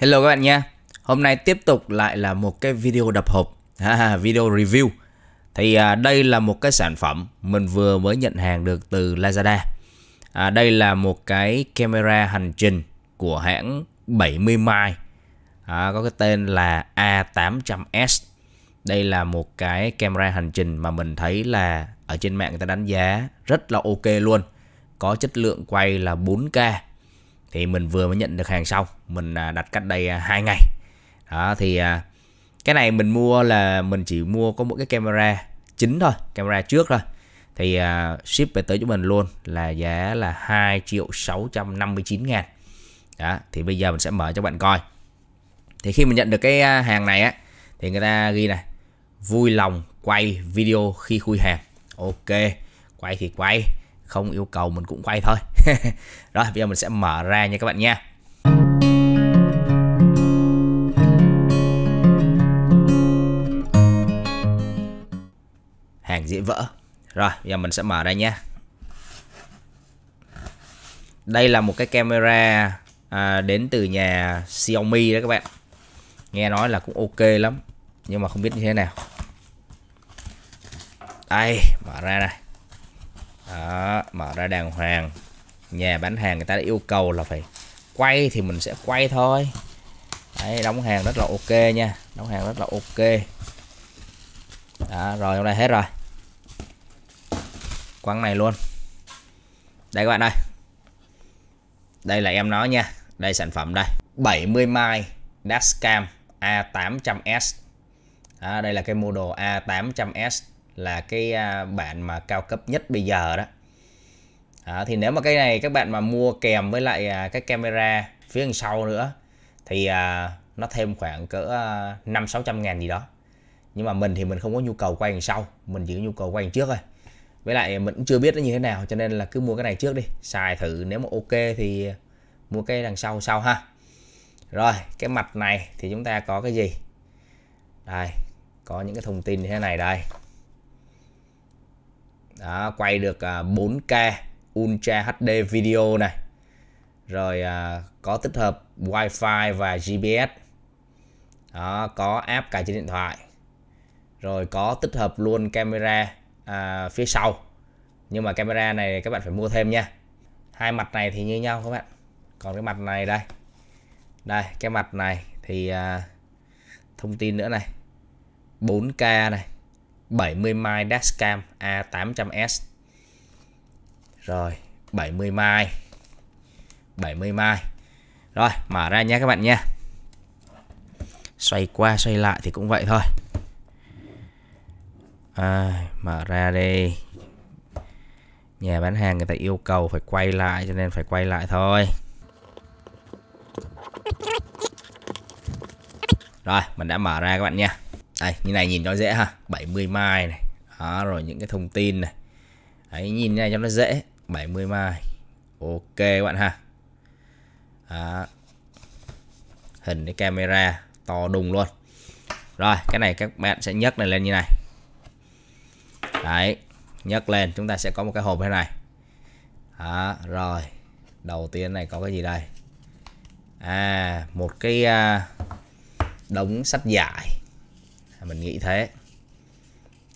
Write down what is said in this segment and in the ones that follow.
Hello các bạn nha Hôm nay tiếp tục lại là một cái video đập hộp Video review Thì à, đây là một cái sản phẩm Mình vừa mới nhận hàng được từ Lazada à, Đây là một cái camera hành trình Của hãng 70 mai à, Có cái tên là A800S Đây là một cái camera hành trình Mà mình thấy là ở trên mạng người ta đánh giá Rất là ok luôn Có chất lượng quay là 4K thì mình vừa mới nhận được hàng xong mình à, đặt cách đây à, hai ngày đó thì à, cái này mình mua là mình chỉ mua có một cái camera chính thôi camera trước thôi thì ship về tới cho mình luôn là giá là 2 triệu 659 ngàn đó thì bây giờ mình sẽ mở cho bạn coi thì khi mình nhận được cái hàng này á thì người ta ghi này vui lòng quay video khi khui hàng ok quay thì quay không yêu cầu mình cũng quay thôi rồi bây giờ mình sẽ mở ra nha các bạn nha hàng dễ vỡ rồi bây giờ mình sẽ mở ra nha đây là một cái camera à, đến từ nhà Xiaomi đó các bạn nghe nói là cũng ok lắm nhưng mà không biết như thế nào đây mở ra này đó mở ra đàng hoàng nhà bán hàng người ta đã yêu cầu là phải quay thì mình sẽ quay thôi Đấy, đóng hàng rất là ok nha đóng hàng rất là ok đó, rồi hôm nay hết rồi quăng này luôn đây các bạn ơi đây là em nó nha đây sản phẩm đây 70 mai dashcam A800s à, đây là cái model A800s là cái à, bạn mà cao cấp nhất bây giờ đó à, thì nếu mà cái này các bạn mà mua kèm với lại à, cái camera phía đằng sau nữa thì à, nó thêm khoảng cỡ à, năm sáu trăm ngàn gì đó nhưng mà mình thì mình không có nhu cầu quay đằng sau mình chỉ có nhu cầu quay đằng trước thôi với lại mình cũng chưa biết nó như thế nào cho nên là cứ mua cái này trước đi xài thử nếu mà ok thì mua cái đằng sau sau ha rồi cái mặt này thì chúng ta có cái gì đây có những cái thông tin như thế này đây đó, quay được 4K à, Ultra HD video này rồi à, có tích hợp Wi-Fi và GPS đó, có app cài trên điện thoại rồi có tích hợp luôn camera à, phía sau nhưng mà camera này các bạn phải mua thêm nha hai mặt này thì như nhau các bạn còn cái mặt này đây đây cái mặt này thì à, thông tin nữa này 4K này 70 mai dashcam A800S rồi 70 mai 70 mai rồi mở ra nhé các bạn nha xoay qua xoay lại thì cũng vậy thôi à, mở ra đi nhà bán hàng người ta yêu cầu phải quay lại cho nên phải quay lại thôi rồi mình đã mở ra các bạn nha đây, như này nhìn nó dễ ha 70 mai này đó, rồi những cái thông tin này Đấy, nhìn như này cho nó dễ 70 mai ok các bạn ha đó. hình cái camera to đùng luôn rồi cái này các bạn sẽ nhấc này lên như này đấy nhấc lên chúng ta sẽ có một cái hộp thế này đó, rồi đầu tiên này có cái gì đây à một cái à, đống sách giải mình nghĩ thế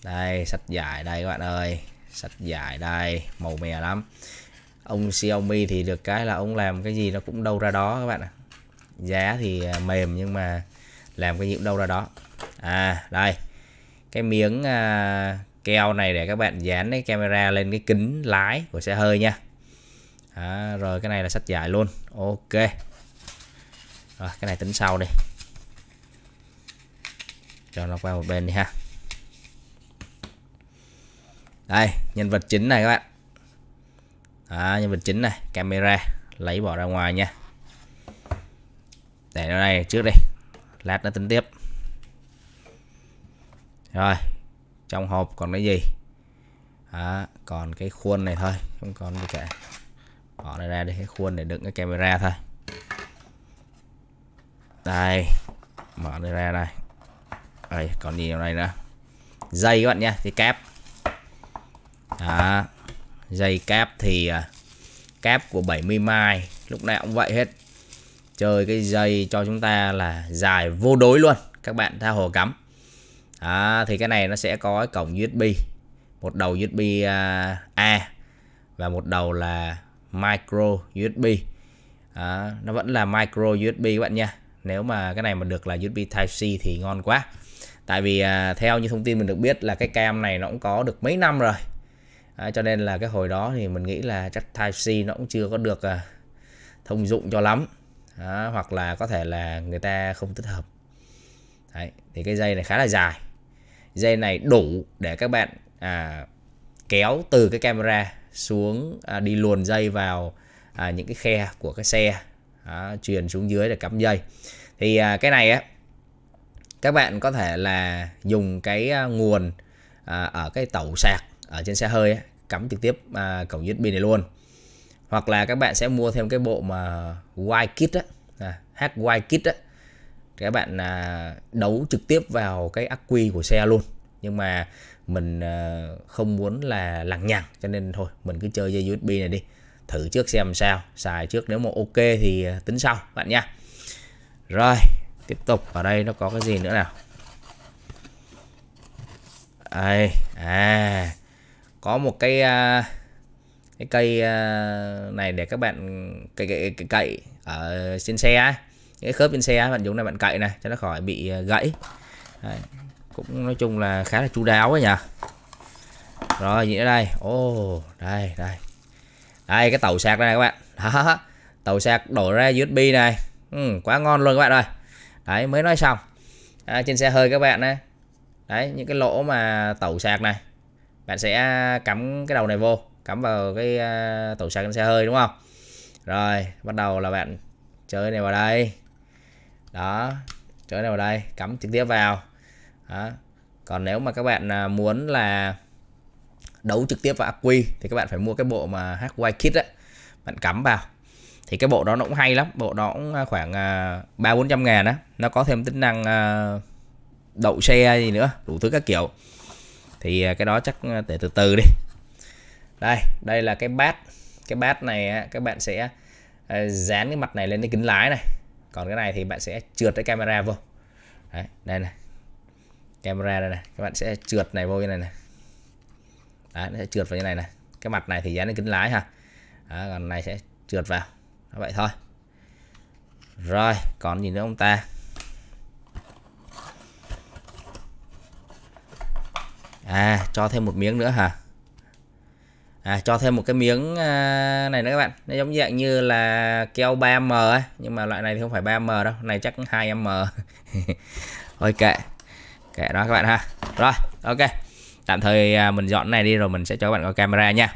đây sạch dài đây các bạn ơi sạch dài đây màu mè lắm ông Xiaomi thì được cái là ông làm cái gì nó cũng đâu ra đó các bạn ạ giá thì à, mềm nhưng mà làm cái gì cũng đâu ra đó à đây cái miếng à, keo này để các bạn dán cái camera lên cái kính lái của xe hơi nha à, rồi cái này là sách dài luôn ok rồi cái này tính sau đi cho nó qua một bên đi ha đây nhân vật chính này các bạn đó, nhân vật chính này camera lấy bỏ ra ngoài nha để nó này trước đi lát nó tính tiếp rồi trong hộp còn cái gì đó, còn cái khuôn này thôi không còn gì cả bỏ nó ra đi cái khuôn để đựng cái camera thôi đây mở nó ra đây đây còn gì ở đây nữa dây các bạn nha thì cáp đó dây cáp thì à, cáp của 70 mai lúc nào cũng vậy hết chơi cái dây cho chúng ta là dài vô đối luôn các bạn tha hồ cắm đó, thì cái này nó sẽ có cổng USB một đầu USB à, A và một đầu là micro USB đó, nó vẫn là micro USB các bạn nha nếu mà cái này mà được là USB Type C thì ngon quá tại vì à, theo như thông tin mình được biết là cái cam này nó cũng có được mấy năm rồi à, cho nên là cái hồi đó thì mình nghĩ là chắc Type C nó cũng chưa có được à, thông dụng cho lắm à, hoặc là có thể là người ta không thích hợp Đấy, thì cái dây này khá là dài dây này đủ để các bạn à, kéo từ cái camera xuống à, đi luồn dây vào à, những cái khe của cái xe à, truyền xuống dưới để cắm dây thì à, cái này á các bạn có thể là dùng cái à, nguồn à, ở cái tẩu sạc ở trên xe hơi ấy, cắm trực tiếp à, cổng USB này luôn hoặc là các bạn sẽ mua thêm cái bộ mà wire kit á à, hack wire kit á các bạn à, đấu trực tiếp vào cái ắc quy của xe luôn nhưng mà mình à, không muốn là lằng nhằng cho nên thôi mình cứ chơi dây USB này đi thử trước xem sao xài trước nếu mà ok thì à, tính sau bạn nha rồi tiếp tục ở đây nó có cái gì nữa nào đây à có một cái à, cái cây à, này để các bạn cậy cậy, cậy, cậy ở trên xe cái khớp trên xe bạn dùng này bạn cậy này cho nó khỏi bị à, gãy Đấy. cũng nói chung là khá là chú đáo ấy nhỉ rồi nhìn ở đây ô đây đây đây cái tàu sạc đây này các bạn đó. tàu sạc đổ ra usb này ừ, quá ngon luôn các bạn ơi đấy mới nói xong à, trên xe hơi các bạn này đấy những cái lỗ mà tẩu sạc này bạn sẽ à, cắm cái đầu này vô cắm vào cái à, tẩu sạc trên xe hơi đúng không rồi bắt đầu là bạn chơi này vào đây đó chơi này vào đây cắm trực tiếp vào đó. còn nếu mà các bạn à, muốn là đấu trực tiếp vào ác quy thì các bạn phải mua cái bộ mà hardwire kit á bạn cắm vào thì cái bộ đó nó cũng hay lắm bộ đó cũng à, khoảng à, ba bốn trăm ngàn á nó có thêm tính năng à, đậu xe gì nữa đủ thứ các kiểu thì cái đó chắc để từ từ đi đây đây là cái bát cái bát này các bạn sẽ dán cái mặt này lên cái kính lái này còn cái này thì bạn sẽ trượt cái camera vô Đấy, đây này camera đây này các bạn sẽ trượt này vô như này này Đấy, nó sẽ trượt vào như này này cái mặt này thì dán lên kính lái ha Đó, còn này sẽ trượt vào vậy thôi rồi còn gì nữa ông ta à cho thêm một miếng nữa hả à cho thêm một cái miếng à, này nữa các bạn nó giống dạng như là keo 3m ấy nhưng mà loại này thì không phải 3m đâu này chắc 2m thôi kệ kệ đó các bạn ha rồi ok tạm thời à, mình dọn này đi rồi mình sẽ cho các bạn coi camera nha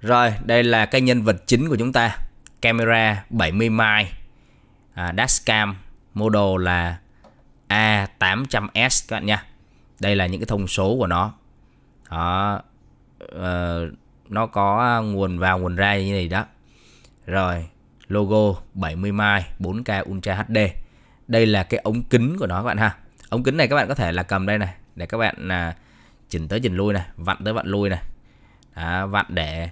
rồi đây là cái nhân vật chính của chúng ta camera 70 mai à, dashcam model là A800S các bạn nha đây là những cái thông số của nó đó à, nó có nguồn vào nguồn ra như này đó rồi logo 70 mai 4K Ultra HD đây là cái ống kính của nó các bạn ha ống kính này các bạn có thể là cầm đây này để các bạn là chỉnh tới chỉnh lui này vặn tới vặn lui này đó, vặn để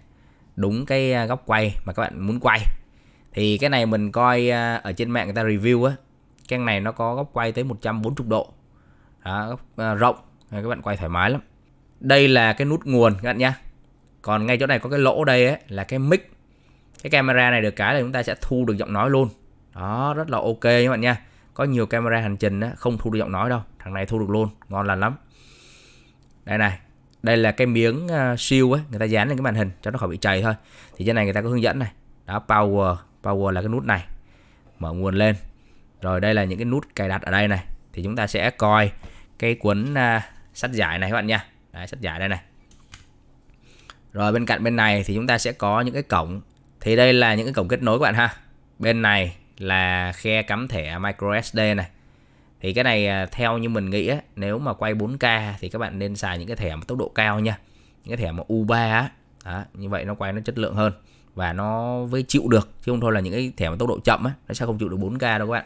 đúng cái à, góc quay mà các bạn muốn quay thì cái này mình coi à, ở trên mạng người ta review á cái này nó có góc quay tới 140 độ đó, góc à, rộng các bạn quay thoải mái lắm đây là cái nút nguồn các bạn nhá còn ngay chỗ này có cái lỗ đây ấy, là cái mic cái camera này được cái là chúng ta sẽ thu được giọng nói luôn đó rất là ok các bạn nha có nhiều camera hành trình á, không thu được giọng nói đâu thằng này thu được luôn ngon lành lắm đây này đây là cái miếng uh, siêu ấy người ta dán lên cái màn hình cho nó khỏi bị chảy thôi thì trên này người ta có hướng dẫn này đó power power là cái nút này mở nguồn lên rồi đây là những cái nút cài đặt ở đây này thì chúng ta sẽ coi cái cuốn uh, sách giải này các bạn nha Đấy, sách giải đây này rồi bên cạnh bên này thì chúng ta sẽ có những cái cổng thì đây là những cái cổng kết nối các bạn ha bên này là khe cắm thẻ micro SD này thì cái này à, theo như mình nghĩ á, nếu mà quay 4K thì các bạn nên xài những cái thẻ mà tốc độ cao nha những cái thẻ mà U3 á đó, như vậy nó quay nó chất lượng hơn và nó với chịu được chứ không thôi là những cái thẻ mà tốc độ chậm á nó sẽ không chịu được 4K đâu các bạn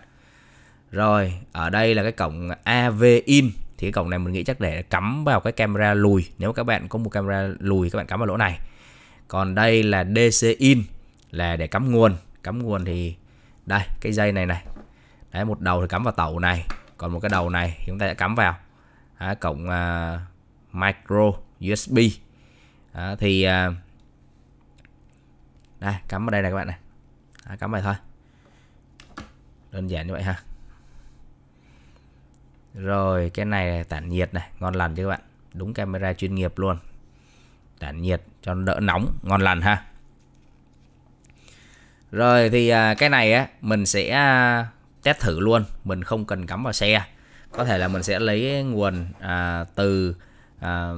rồi ở đây là cái cổng AV in thì cái cổng này mình nghĩ chắc để cắm vào cái camera lùi nếu các bạn có một camera lùi các bạn cắm vào lỗ này còn đây là DC in là để cắm nguồn cắm nguồn thì đây cái dây này này đấy một đầu thì cắm vào tàu này còn một cái đầu này chúng ta sẽ cắm vào à, cộng à, micro USB à, thì à, đây cắm vào đây này các bạn này à, cắm vào thôi đơn giản như vậy ha rồi cái này tản nhiệt này ngon lành chứ các bạn đúng camera chuyên nghiệp luôn tản nhiệt cho đỡ nóng ngon lành ha rồi thì à, cái này á mình sẽ à, test thử luôn mình không cần cắm vào xe có thể là mình sẽ lấy nguồn à, từ à,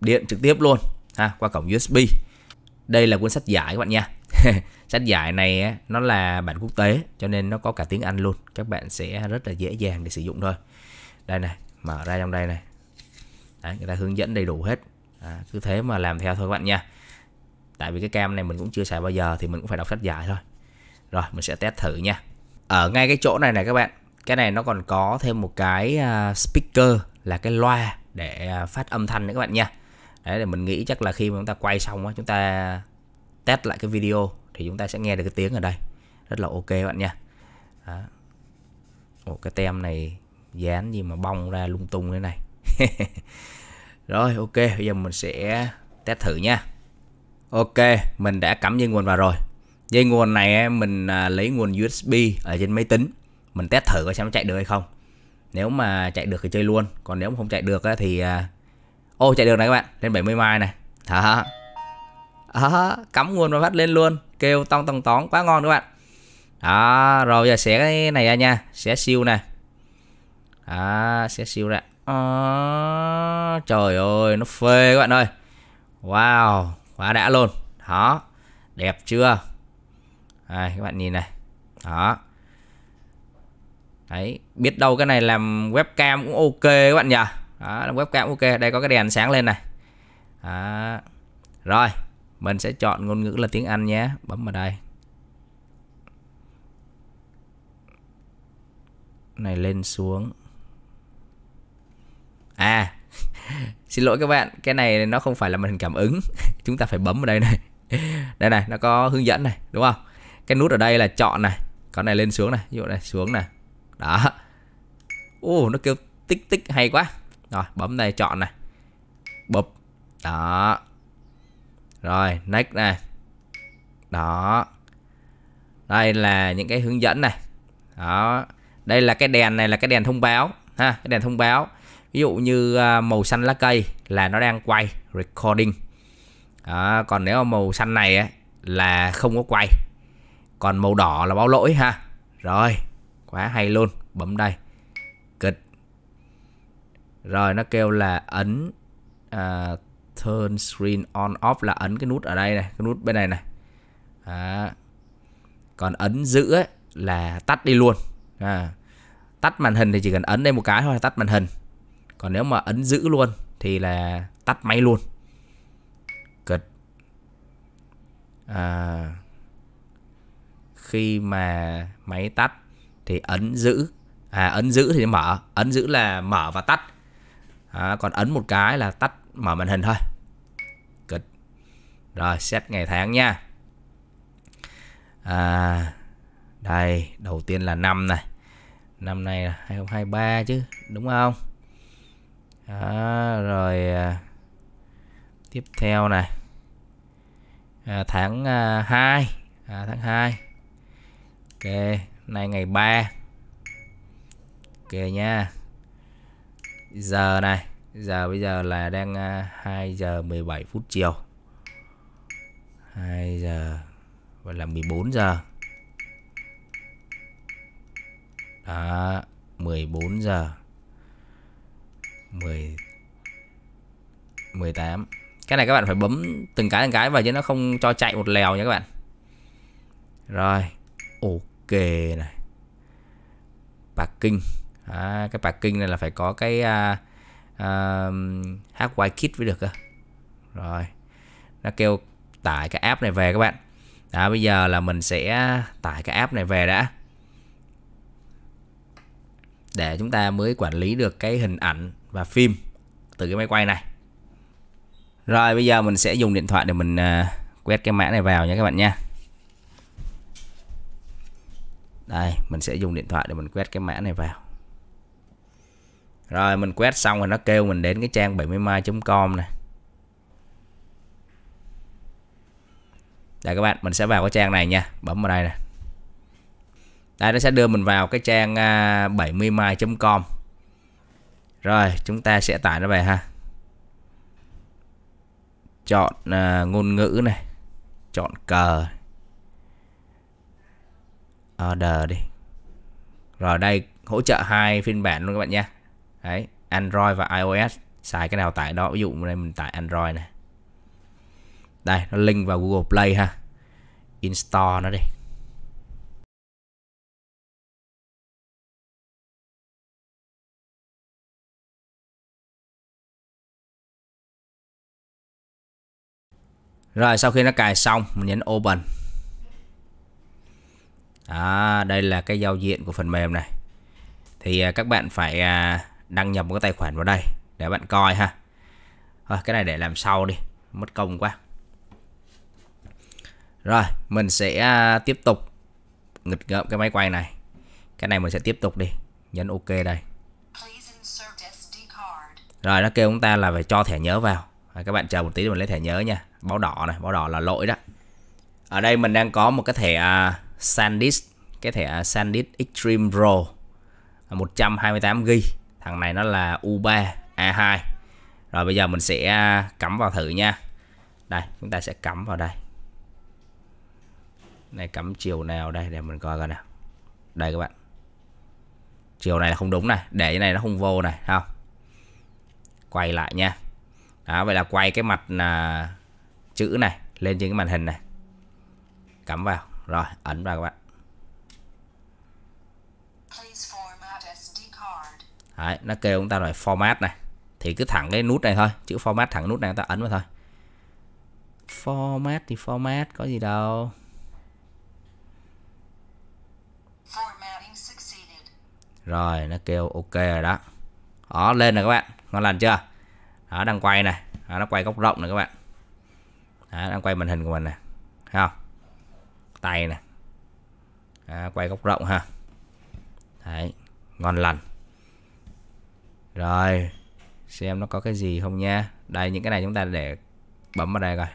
điện trực tiếp luôn ha qua cổng USB đây là cuốn sách giải các bạn nha sách giải này nó là bản quốc tế cho nên nó có cả tiếng Anh luôn các bạn sẽ rất là dễ dàng để sử dụng thôi đây này mở ra trong đây này Đấy, người ta hướng dẫn đầy đủ hết à, cứ thế mà làm theo thôi các bạn nha tại vì cái cam này mình cũng chưa xài bao giờ thì mình cũng phải đọc sách giải thôi rồi mình sẽ test thử nha ở ờ, ngay cái chỗ này này các bạn cái này nó còn có thêm một cái à, speaker là cái loa để à, phát âm thanh nữa các bạn nha đấy để mình nghĩ chắc là khi mà chúng ta quay xong á chúng ta test lại cái video thì chúng ta sẽ nghe được cái tiếng ở đây rất là ok các bạn nha Đó. Ồ, cái tem này dán gì mà bong ra lung tung thế này rồi ok bây giờ mình sẽ test thử nha ok mình đã cắm dây nguồn vào rồi dây nguồn này mình à, lấy nguồn USB ở trên máy tính mình test thử coi xem nó chạy được hay không nếu mà chạy được thì chơi luôn còn nếu mà không chạy được thì à, ô chạy được này các bạn lên 70 mai này hả đó cắm nguồn và phát lên luôn kêu tong tong tóng quá ngon các bạn đó rồi giờ xé cái này ra nha xé siêu nè à xé siêu ra à, trời ơi nó phê các bạn ơi wow quá đã luôn đó đẹp chưa à, các bạn nhìn này đó đấy biết đâu cái này làm webcam cũng ok các bạn nhỉ đó, làm webcam ok đây có cái đèn sáng lên này đó. rồi mình sẽ chọn ngôn ngữ là tiếng Anh nhé bấm vào đây này lên xuống à xin lỗi các bạn cái này nó không phải là màn hình cảm ứng chúng ta phải bấm vào đây này đây này nó có hướng dẫn này đúng không cái nút ở đây là chọn này con này lên xuống này ví dụ này xuống này đó ô nó kêu tích tích hay quá rồi bấm đây chọn này bụp đó rồi next này đó đây là những cái hướng dẫn này đó đây là cái đèn này là cái đèn thông báo ha cái đèn thông báo ví dụ như à, màu xanh lá cây là nó đang quay recording đó, còn nếu mà màu xanh này ấy, là không có quay còn màu đỏ là báo lỗi ha Rồi quá hay luôn Bấm đây Kịch Rồi nó kêu là ấn à, Turn screen on off là ấn cái nút ở đây này Cái nút bên này này à. Còn ấn giữ ấy, là tắt đi luôn à. Tắt màn hình thì chỉ cần ấn đây một cái thôi là tắt màn hình Còn nếu mà ấn giữ luôn thì là tắt máy luôn Kịch à khi mà máy tắt thì ấn giữ à ấn giữ thì mở ấn giữ là mở và tắt à, còn ấn một cái là tắt mở màn hình thôi Good. rồi set ngày tháng nha à, đây đầu tiên là năm này năm nay là 2023 chứ đúng không à, rồi tiếp theo này à, tháng à, 2 à, tháng 2 Ok, nay ngày 3 Ok nha Giờ này Giờ bây giờ là đang 2 à, giờ 17 phút chiều 2 giờ Vậy là 14 giờ Đó 14 giờ 10 18 Cái này các bạn phải bấm từng cái từng cái vào chứ nó không cho chạy một lèo nha các bạn Rồi Ok kề này parking à, cái kinh này là phải có cái à, à, HY kit mới được cơ rồi nó kêu tải cái app này về các bạn đó bây giờ là mình sẽ tải cái app này về đã để chúng ta mới quản lý được cái hình ảnh và phim từ cái máy quay này rồi bây giờ mình sẽ dùng điện thoại để mình uh, quét cái mã này vào nhé các bạn nha đây mình sẽ dùng điện thoại để mình quét cái mã này vào rồi mình quét xong rồi nó kêu mình đến cái trang 70mai.com này Đây các bạn, mình sẽ vào cái trang này nha, bấm vào đây nè. Đây nó sẽ đưa mình vào cái trang 70mai.com. À, rồi, chúng ta sẽ tải nó về ha. Chọn uh, ngôn ngữ này, chọn cờ order đi rồi đây hỗ trợ hai phiên bản luôn các bạn nha đấy Android và iOS xài cái nào tải đó ví dụ đây mình tải Android này đây nó link vào Google Play ha install nó đi Rồi sau khi nó cài xong mình nhấn open đó, đây là cái giao diện của phần mềm này thì à, các bạn phải à, đăng nhập một cái tài khoản vào đây để bạn coi ha Thôi, cái này để làm sau đi mất công quá rồi mình sẽ à, tiếp tục nghịch ngợm cái máy quay này cái này mình sẽ tiếp tục đi nhấn ok đây rồi nó kêu chúng ta là phải cho thẻ nhớ vào à, các bạn chờ một tí để mình lấy thẻ nhớ nha báo đỏ này báo đỏ là lỗi đó ở đây mình đang có một cái thẻ SanDisk cái thẻ SanDisk Extreme Pro 128GB thằng này nó là U3 A2 rồi bây giờ mình sẽ à, cắm vào thử nha đây chúng ta sẽ cắm vào đây này cắm chiều nào đây để mình coi coi nào đây các bạn chiều này là không đúng này để cái này nó không vô này không quay lại nha đó vậy là quay cái mặt là chữ này lên trên cái màn hình này cắm vào rồi ẩn ra các bạn Đấy, nó kêu chúng ta phải format này thì cứ thẳng cái nút này thôi chữ format thẳng nút này ta ấn vào thôi format thì format có gì đâu rồi nó kêu ok rồi đó đó lên rồi các bạn ngon lành chưa đó đang quay này đó, nó quay góc rộng này các bạn đó, đang quay màn hình của mình này thấy không tay nè à, quay góc rộng ha đấy ngon lành rồi xem nó có cái gì không nha đây những cái này chúng ta để bấm vào đây rồi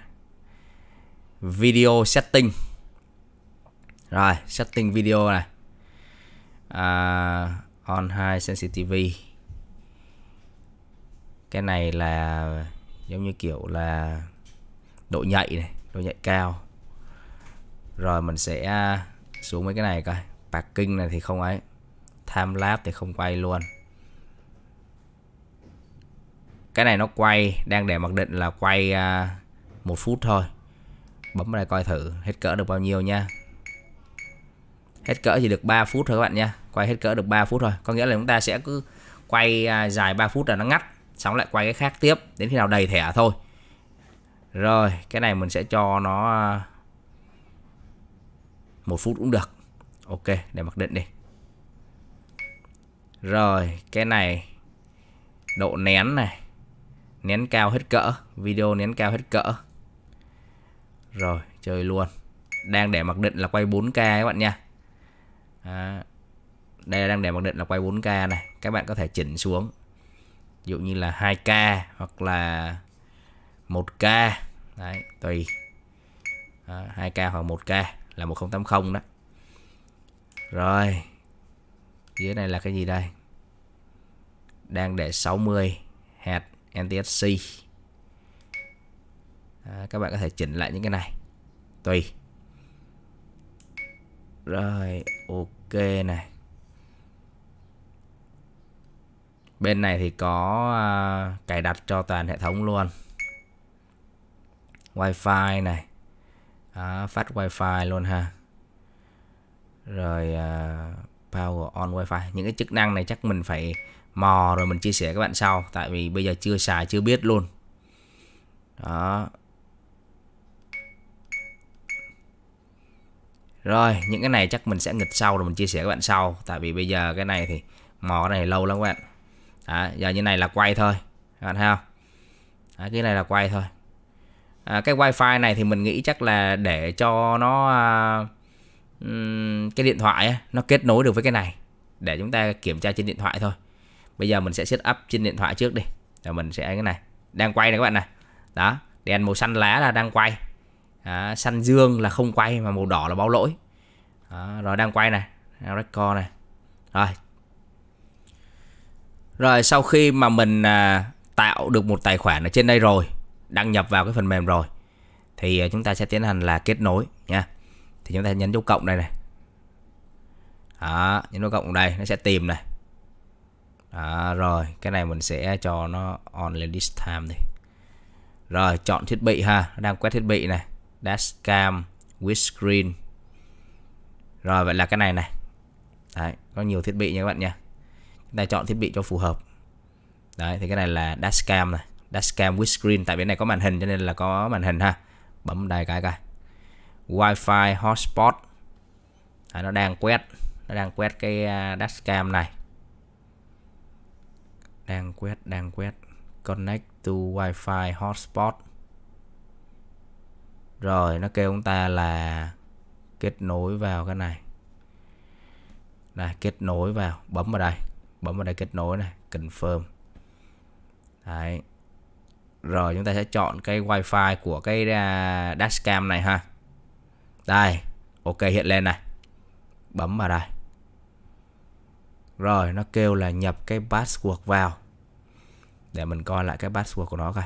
video setting rồi setting video này à, on high sensitivity cái này là giống như kiểu là độ nhạy này độ nhạy cao rồi mình sẽ à, xuống mấy cái này coi parking này thì không ấy time lapse thì không quay luôn cái này nó quay đang để mặc định là quay à, một phút thôi bấm vào đây coi thử hết cỡ được bao nhiêu nha hết cỡ chỉ được 3 phút thôi các bạn nha quay hết cỡ được 3 phút thôi, có nghĩa là chúng ta sẽ cứ quay à, dài 3 phút là nó ngắt xong lại quay cái khác tiếp đến khi nào đầy thẻ thôi rồi cái này mình sẽ cho nó một phút cũng được ok để mặc định đi rồi cái này độ nén này nén cao hết cỡ video nén cao hết cỡ rồi chơi luôn đang để mặc định là quay 4k các bạn nha à, đây đang để mặc định là quay 4k này các bạn có thể chỉnh xuống ví dụ như là 2k hoặc là 1k đấy tùy à, 2k hoặc 1k là 1080 đó rồi dưới này là cái gì đây đang để 60 hạt NTSC à, các bạn có thể chỉnh lại những cái này tùy rồi ok này bên này thì có à, cài đặt cho toàn hệ thống luôn wifi này à, phát wifi luôn ha rồi à, power on wifi những cái chức năng này chắc mình phải mò rồi mình chia sẻ các bạn sau tại vì bây giờ chưa xài chưa biết luôn đó rồi những cái này chắc mình sẽ nghịch sau rồi mình chia sẻ các bạn sau tại vì bây giờ cái này thì mò cái này lâu lắm các bạn đó, giờ như này là quay thôi các bạn thấy không đó, cái này là quay thôi à, cái wifi này thì mình nghĩ chắc là để cho nó à, cái điện thoại nó kết nối được với cái này để chúng ta kiểm tra trên điện thoại thôi bây giờ mình sẽ set up trên điện thoại trước đi rồi mình sẽ cái này đang quay này các bạn này đó đèn màu xanh lá là đang quay à, xanh dương là không quay mà màu đỏ là báo lỗi à, rồi đang quay này record này rồi rồi sau khi mà mình à, tạo được một tài khoản ở trên đây rồi đăng nhập vào cái phần mềm rồi thì ờ, chúng ta sẽ tiến hành là kết nối nha thì chúng ta nhấn dấu cộng đây này đó nhấn dấu cộng đây nó sẽ tìm này đó, rồi cái này mình sẽ cho nó on lên this time đi rồi chọn thiết bị ha đang quét thiết bị này dashcam screen. rồi vậy là cái này này đấy có nhiều thiết bị nha các bạn nha chúng ta chọn thiết bị cho phù hợp đấy thì cái này là dashcam này dashcam with screen tại vì này có màn hình cho nên là có màn hình ha bấm đây cái coi wifi hotspot à, nó đang quét nó đang quét cái dashcam à, này đang quét đang quét connect to wifi hotspot rồi nó kêu chúng ta là kết nối vào cái này này kết nối vào bấm vào đây bấm vào đây kết nối này confirm đấy rồi chúng ta sẽ chọn cái wifi của cái à, dashcam này ha đây ok hiện lên này bấm vào đây rồi nó kêu là nhập cái password vào để mình coi lại cái password của nó coi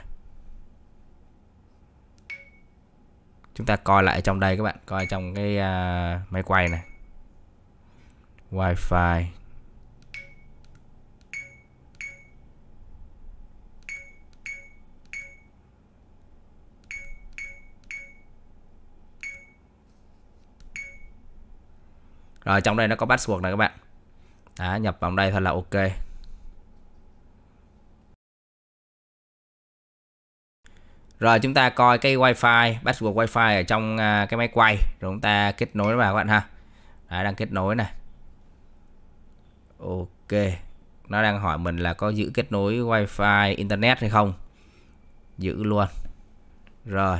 chúng ta coi lại trong đây các bạn coi trong cái uh, máy quay này wifi rồi trong đây nó có password này các bạn Đó, nhập vào đây thôi là ok Rồi chúng ta coi cái wifi, password wifi ở trong à, cái máy quay Rồi chúng ta kết nối vào các bạn ha Đấy, đang kết nối này Ok Nó đang hỏi mình là có giữ kết nối wifi internet hay không Giữ luôn Rồi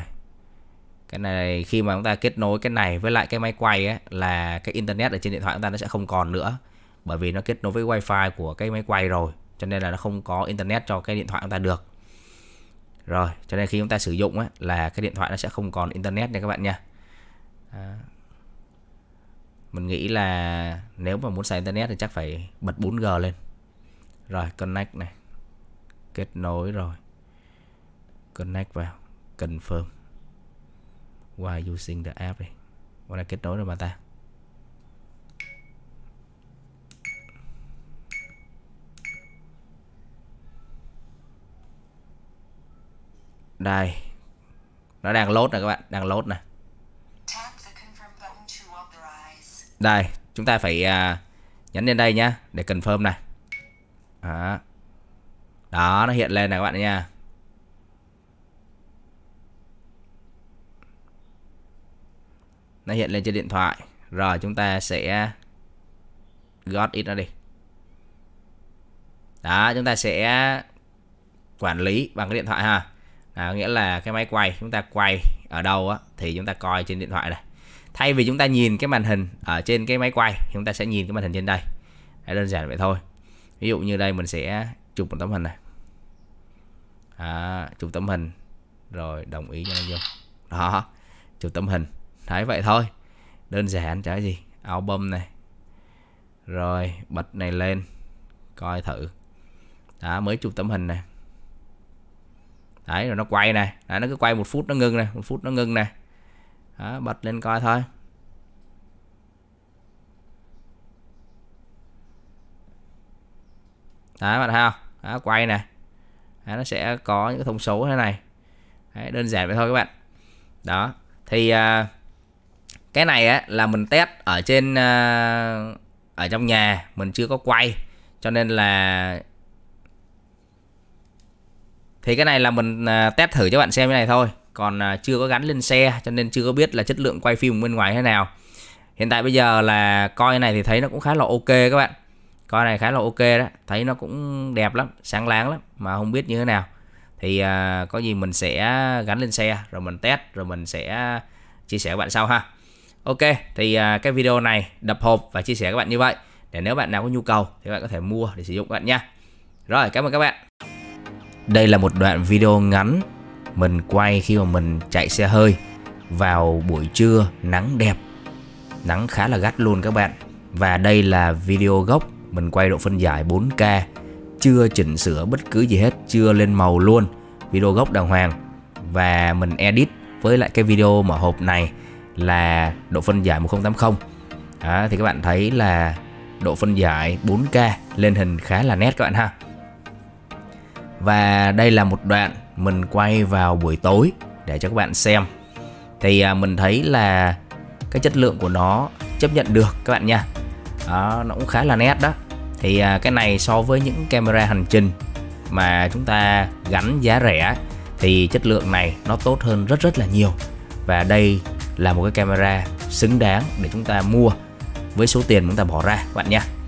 cái này khi mà chúng ta kết nối cái này với lại cái máy quay ấy, là cái internet ở trên điện thoại chúng ta nó sẽ không còn nữa bởi vì nó kết nối với wifi của cái máy quay rồi cho nên là nó không có internet cho cái điện thoại chúng ta được rồi cho nên khi chúng ta sử dụng ấy, là cái điện thoại nó sẽ không còn internet nha các bạn nha à, mình nghĩ là nếu mà muốn xài internet thì chắc phải bật 4G lên rồi connect này kết nối rồi connect vào confirm while using the app này qua là kết nối rồi mà ta Đây Nó đang load nè các bạn Đang load nè Đây Chúng ta phải à, nhấn lên đây nhá Để confirm này Đó Đó nó hiện lên nè các bạn nha nó hiện lên trên điện thoại rồi chúng ta sẽ got it ra đi đó chúng ta sẽ quản lý bằng cái điện thoại ha à, nghĩa là cái máy quay chúng ta quay ở đâu á, thì chúng ta coi trên điện thoại này thay vì chúng ta nhìn cái màn hình ở trên cái máy quay chúng ta sẽ nhìn cái màn hình trên đây Đấy, đơn giản vậy thôi ví dụ như đây mình sẽ chụp một tấm hình này à, chụp tấm hình rồi đồng ý cho nó vô đó chụp tấm hình thấy vậy thôi Đơn giản chả gì Album này Rồi bật này lên Coi thử Đó mới chụp tấm hình này Đấy rồi nó quay này Đấy, Nó cứ quay một phút nó ngưng này Một phút nó ngưng này Đó, Bật lên coi thôi Đấy bạn thấy không Đó, Quay này Đấy, Nó sẽ có những thông số thế này Đấy, Đơn giản vậy thôi các bạn Đó Thì uh, cái này á là mình test ở trên ờ, ở trong nhà mình chưa có quay cho nên là thì cái này là mình ờ, test thử cho bạn xem cái này thôi còn ờ, chưa có gắn lên xe cho nên chưa có biết là chất lượng quay phim bên ngoài thế nào hiện tại bây giờ là coi này thì thấy nó cũng khá là ok các bạn coi này khá là ok đó thấy nó cũng đẹp lắm sáng láng lắm mà không biết như thế nào thì uh, có gì mình sẽ gắn lên xe rồi mình test rồi mình sẽ chia sẻ với bạn sau ha Ok, thì à, cái video này đập hộp và chia sẻ các bạn như vậy để nếu bạn nào có nhu cầu thì bạn có thể mua để sử dụng các bạn nha. Rồi, cảm ơn các bạn. Đây là một đoạn video ngắn mình quay khi mà mình chạy xe hơi vào buổi trưa nắng đẹp. Nắng khá là gắt luôn các bạn. Và đây là video gốc mình quay độ phân giải 4K chưa chỉnh sửa bất cứ gì hết, chưa lên màu luôn. Video gốc đàng hoàng và mình edit với lại cái video mở hộp này là độ phân giải 1080 à, thì các bạn thấy là độ phân giải 4K lên hình khá là nét các bạn ha và đây là một đoạn mình quay vào buổi tối để cho các bạn xem thì à, mình thấy là cái chất lượng của nó chấp nhận được các bạn nha đó, nó cũng khá là nét đó thì à, cái này so với những camera hành trình mà chúng ta gắn giá rẻ thì chất lượng này nó tốt hơn rất rất là nhiều và đây là một cái camera xứng đáng để chúng ta mua với số tiền chúng ta bỏ ra các bạn nhé.